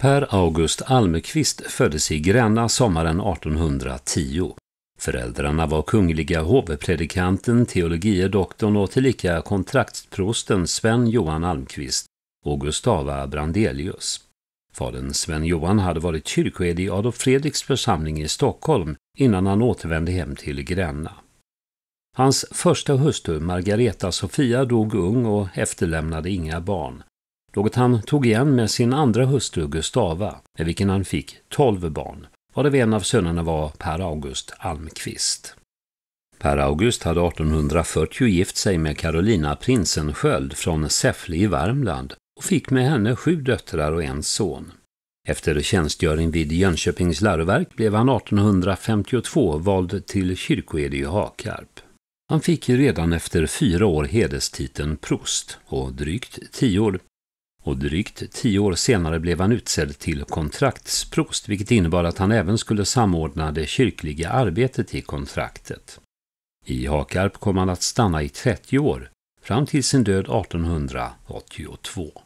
Per August Almqvist föddes i Gränna sommaren 1810. Föräldrarna var kungliga hovpredikanten, teologie doktorn och tillika kontraktsprosten Sven Johan Almqvist och Gustava Brandelius. Fadern Sven Johan hade varit kyrkoherde i Adolf Fredriks församling i Stockholm innan han återvände hem till Gränna. Hans första hustru Margareta Sofia dog ung och efterlämnade inga barn. Något han tog igen med sin andra hustru Gustava, med vilken han fick tolv barn, varav en av sönerna var Per August Almqvist. Per August hade 1840 gift sig med Carolina Prinsensköld från Säffle i Värmland och fick med henne sju döttrar och en son. Efter tjänstgöring vid Jönköpings läroverk blev han 1852 vald till kyrkoherde i Hakarp. Han fick redan efter fyra år hederstiteln prost och drygt tio år och drygt tio år senare blev han utsedd till kontraktsprost vilket innebar att han även skulle samordna det kyrkliga arbetet i kontraktet. I Hakarp kom han att stanna i 30 år, fram till sin död 1882.